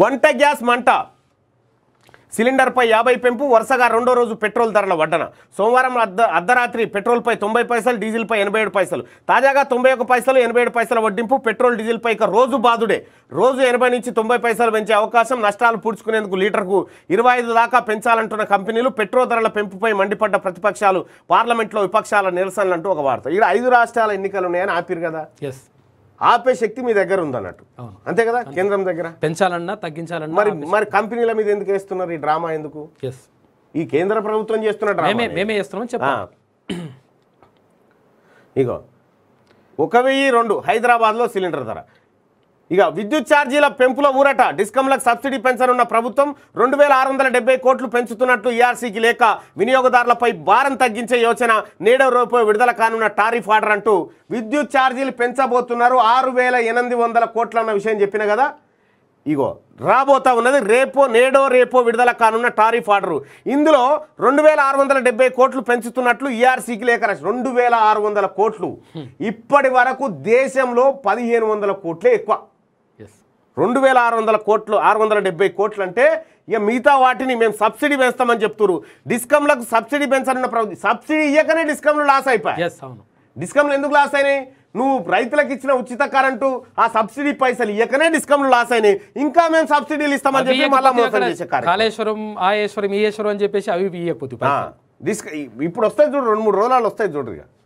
వంట గ్యాస్ మంట సిలిండర్పై యాభై పెంపు వరుసగా రెండో రోజు పెట్రోల్ ధరల వడ్డన సోమవారం అర్ధ అర్ధరాత్రి పెట్రోల్పై తొంభై పైసలు డీజిల్పై ఎనభై ఏడు పైసలు తాజాగా తొంభై ఒక పైసలు ఎనభై ఏడు పైసల వడ్డింపు పెట్రోల్ డీజిల్పై ఇక రోజు బాదుడే రోజు ఎనభై నుంచి తొంభై పైసలు పెంచే అవకాశం నష్టాలు పూడ్చుకునేందుకు లీటర్కు ఇరవై ఐదు దాకా పెంచాలంటున్న కంపెనీలు పెట్రోల్ ధరల పెంపుపై మండిపడ్డ ప్రతిపక్షాలు పార్లమెంట్లో విపక్షాల నిరసనలు అంటూ ఒక వార్త ఇక్కడ ఐదు రాష్ట్రాల ఎన్నికలు ఉన్నాయని ఆపిరు కదా ఎస్ ఆపే శక్తి మీ దగ్గర ఉంది అన్నట్టు అంతే కదా కేంద్రం దగ్గర పెంచాలన్నా తగ్గించాలన్నా మరి మరి కంపెనీల మీద ఎందుకు వేస్తున్నారు ఈ డ్రామా ఎందుకు ఈ కేంద్ర ప్రభుత్వం చేస్తున్న డ్రామా ఇగో ఒక వెయ్యి రెండు హైదరాబాద్లో సిలిండర్ ధర ఇక విద్యుత్ ఛార్జీల పెంపుల ఊరట డిస్కమ్లకు సబ్సిడీ పెంచనున్న ప్రభుత్వం రెండు వేల ఆరు వందల డెబ్బై కోట్లు పెంచుతున్నట్లు ఈఆర్సీకి లేక వినియోగదారులపై భారం తగ్గించే యోచన నేడో రూపాయి విడుదల కానున్న టారిఫ్ ఆర్డర్ అంటూ విద్యుత్ ఛార్జీలు పెంచబోతున్నారు ఆరు వేల ఎనిమిది వందల కోట్లు అన్న విషయం చెప్పిన కదా ఇగో రాబోతా ఉన్నది రేపో నేడో రేపో విడుదల కానున్న టారిఫ్ ఆర్డరు ఇందులో రెండు వేల ఆరు వందల డెబ్బై కోట్లు పెంచుతున్నట్లు ఈఆర్సీకి లేఖ రెండు వేల ఆరు వందల కోట్లు ఇప్పటి వరకు దేశంలో పదిహేను వందల కోట్లే ఎక్కువ రెండు వేల ఆరు వందల కోట్లు ఆరు వందల డెబ్బై కోట్లు అంటే ఇక మిగతా వాటిని మేము సబ్సిడీ పెంచుతామని చెప్తున్నారు డిస్కమ్లకు సబ్సిడీ పెంచాలన్న ప్రభుత్వం సబ్సిడీ ఇయ్యకనే డిస్కమ్లు లాస్ అయిపోయి డిస్కమ్లు ఎందుకు లాస్ అయినాయి నువ్వు రైతులకు ఇచ్చిన ఉచిత కరెంటు ఆ సబ్సిడీ పైసలు ఇయ్యకనే డిస్కమ్లు లాస్ అయినాయి ఇంకా మేము సబ్సిడీలు ఇస్తామని చెప్పి మళ్ళీ మోసం చేసే కాళేశ్వరం ఆయేశ్వరం ఈయేశ్వరం అని చెప్పేసి అవి ఇయ్యకపోతే ఇప్పుడు వస్తాయి చూడు రెండు మూడు రోజులు వస్తాయి చూడరు ఇక